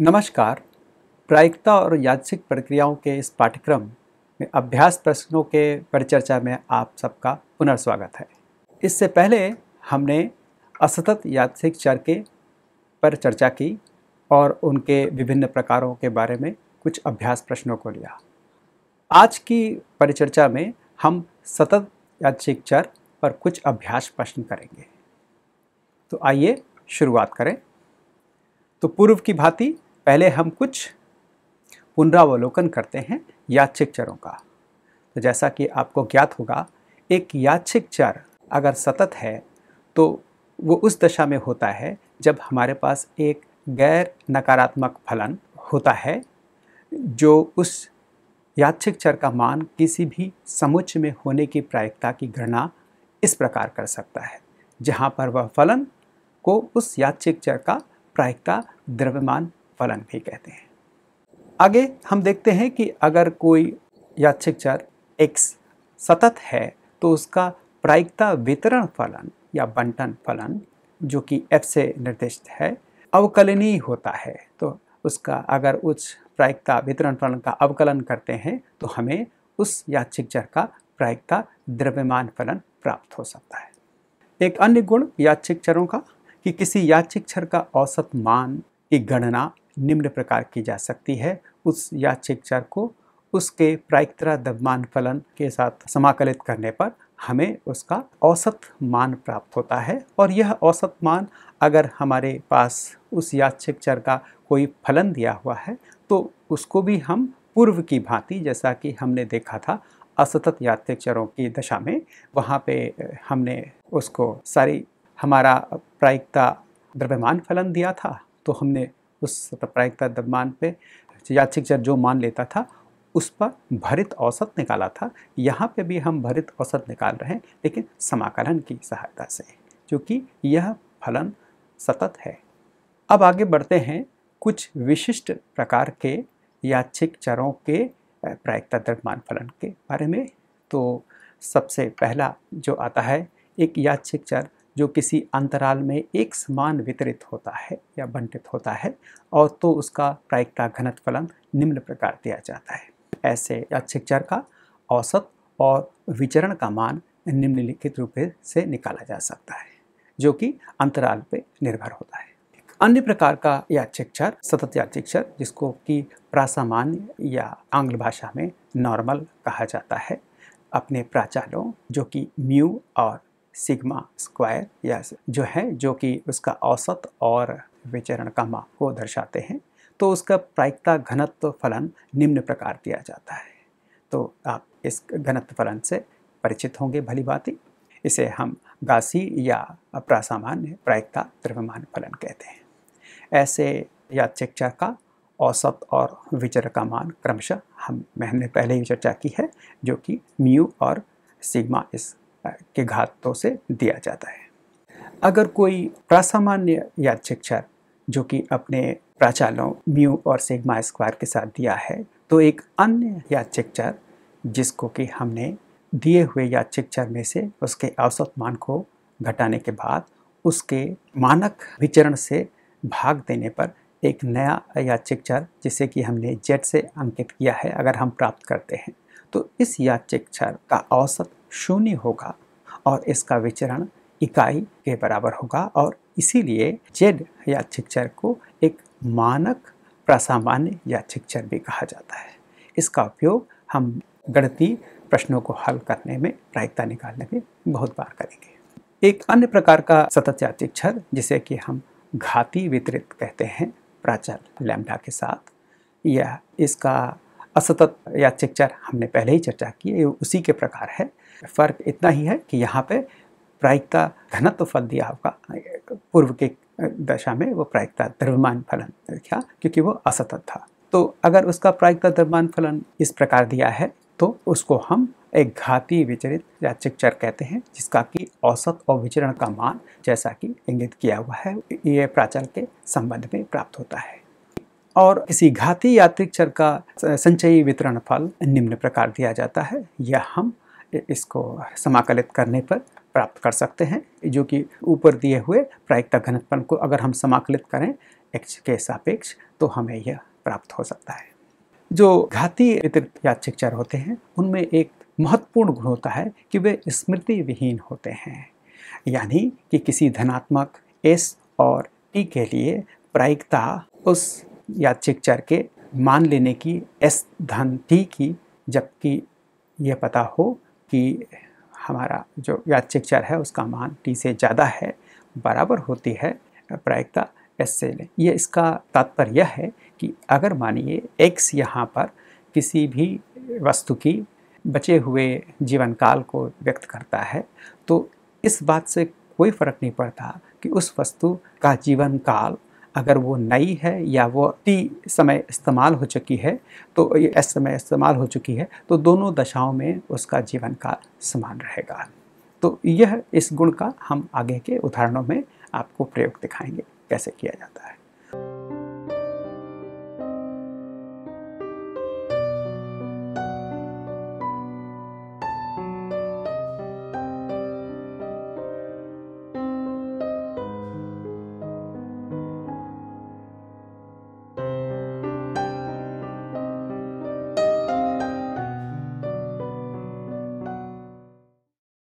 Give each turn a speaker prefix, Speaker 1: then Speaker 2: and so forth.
Speaker 1: नमस्कार प्रायिकता और यादृिक प्रक्रियाओं के इस पाठ्यक्रम में अभ्यास प्रश्नों के परिचर्चा में आप सबका पुनर्स्वागत है इससे पहले हमने असतत यादृिक चर के पर चर्चा की और उनके विभिन्न प्रकारों के बारे में कुछ अभ्यास प्रश्नों को लिया आज की परिचर्चा में हम सतत यादृिक चर पर कुछ अभ्यास प्रश्न करेंगे तो आइए शुरुआत करें तो पूर्व की भांति पहले हम कुछ पुनरावलोकन करते हैं याचिक चरों का तो जैसा कि आपको ज्ञात होगा एक याचिक चर अगर सतत है तो वो उस दशा में होता है जब हमारे पास एक गैर नकारात्मक फलन होता है जो उस यादृिक चर का मान किसी भी समुच्च में होने की प्रायिकता की गणना इस प्रकार कर सकता है जहाँ पर वह फलन को उस यादृिक चर का प्रायिकता द्रव्यमान फलन भी कहते हैं आगे हम देखते हैं कि अगर कोई यादृिक चर एक्स सतत है तो उसका प्रायिकता वितरण फलन या बंटन फलन जो कि एफ से निर्दिष्ट है अवकलनीय होता है तो उसका अगर उच्च प्रायिकता वितरण फलन का अवकलन करते हैं तो हमें उस यादृिक चर का प्रायिकता द्रव्यमान फलन प्राप्त हो सकता है एक अन्य गुण यादृिक चरों का कि किसी याचिक क्षर का औसत मान की गणना निम्न प्रकार की जा सकती है उस याचिक क्षर को उसके प्रायिकतरा दबमान फलन के साथ समाकलित करने पर हमें उसका औसत मान प्राप्त होता है और यह औसत मान अगर हमारे पास उस याचिक चर का कोई फलन दिया हुआ है तो उसको भी हम पूर्व की भांति जैसा कि हमने देखा था असतत यात्रिक चरों की दशा में वहाँ पे हमने उसको सारी हमारा प्रायिकता द्रव्यमान फलन दिया था तो हमने उस प्रायिकता द्रव्यमान पे याचिक चर जो मान लेता था उस पर भरित औसत निकाला था यहाँ पे भी हम भरित औसत निकाल रहे हैं लेकिन समाकलन की सहायता से क्योंकि यह फलन सतत है अब आगे बढ़ते हैं कुछ विशिष्ट प्रकार के याचिक चरों के प्रायिकता द्रव्यमान फलन के बारे में तो सबसे पहला जो आता है एक याचिक चर जो किसी अंतराल में एक समान वितरित होता है या बंटित होता है और तो उसका प्रायिकता घनत फलन निम्न प्रकार दिया जाता है ऐसे अच्छिक चर का औसत और विचरण का मान निम्नलिखित रूप से निकाला जा सकता है जो कि अंतराल पर निर्भर होता है अन्य प्रकार का याचिक चर सतत याचिक चर जिसको कि प्रासामान्य या आंग्ल भाषा में नॉर्मल कहा जाता है अपने प्राचालों जो कि म्यू और सिग्मा स्क्वायर या जो है जो कि उसका औसत और विचरण का माप को दर्शाते हैं तो उसका प्रायिकता घनत्व फलन निम्न प्रकार दिया जाता है तो आप इस घनत्व फलन से परिचित होंगे भली बाती इसे हम गासी या प्रासामान्य प्रायिकता द्रव्यमान फलन कहते हैं ऐसे या चिक्चा का औसत और विचर का मान क्रमशः हम हमने पहले ही चर्चा की है जो कि म्यू और सिग्मा इस के घातों से दिया जाता है अगर कोई प्रासामान्य यादशिक्षर जो कि अपने प्राचालों म्यू और सिग्मा स्क्वायर के साथ दिया है तो एक अन्य यादशिक्षर जिसको कि हमने दिए हुए यादशिक्षर में से उसके औसत मान को घटाने के बाद उसके मानक विचरण से भाग देने पर एक नया याचिक जिसे कि हमने जेट से अंकित किया है अगर हम प्राप्त करते हैं तो इस याचिक का औसत शून्य होगा और इसका विचरण इकाई के बराबर होगा और इसीलिए जेड या छिक्चर को एक मानक प्रसामान्य या चर भी कहा जाता है इसका उपयोग हम गणितीय प्रश्नों को हल करने में प्रायिकता निकालने में बहुत बार करेंगे एक अन्य प्रकार का सतत यात्रिक जिसे कि हम घाती वितरित कहते हैं प्राचल लैम्डा के साथ यह इसका असतत याचिक चर हमने पहले ही चर्चा की है उसी के प्रकार है फ़र्क इतना ही है कि यहाँ पे प्रायिकता घनत्व फल दिया होगा पूर्व के दशा में वो प्रायिकता द्रव्यमान फलन क्या क्योंकि वो असतत था तो अगर उसका प्रायिकता द्रव्यमान फलन इस प्रकार दिया है तो उसको हम एक घाती विचरित या चर कहते हैं जिसका कि औसत और विचरण का मान जैसा कि इंगित किया हुआ है ये प्राचल के संबंध में प्राप्त होता है और किसी घाती यात्रिक चर का संचयी वितरण फल निम्न प्रकार दिया जाता है यह हम इसको समाकलित करने पर प्राप्त कर सकते हैं जो कि ऊपर दिए हुए प्रायिकता घनत्वन को अगर हम समाकलित करें एक्स के सापेक्ष तो हमें यह प्राप्त हो सकता है जो घाती याचिक चर होते हैं उनमें एक महत्वपूर्ण गुण होता है कि वे स्मृति विहीन होते हैं यानी कि किसी धनात्मक एस और टी के लिए प्रायिकता उस या चेक करके मान लेने की एस धन टी की जबकि यह पता हो कि हमारा जो यादृच्छिक चर है उसका मान टी से ज़्यादा है बराबर होती है प्रायिकता एस से लें यह इसका तात्पर्य यह है कि अगर मानिए एक्स यहाँ पर किसी भी वस्तु की बचे हुए जीवन काल को व्यक्त करता है तो इस बात से कोई फर्क नहीं पड़ता कि उस वस्तु का जीवन काल अगर वो नई है या वो टी समय इस्तेमाल हो चुकी है तो इस एस समय इस्तेमाल हो चुकी है तो दोनों दशाओं में उसका जीवन काल समान रहेगा तो यह इस गुण का हम आगे के उदाहरणों में आपको प्रयोग दिखाएंगे कैसे किया जाता है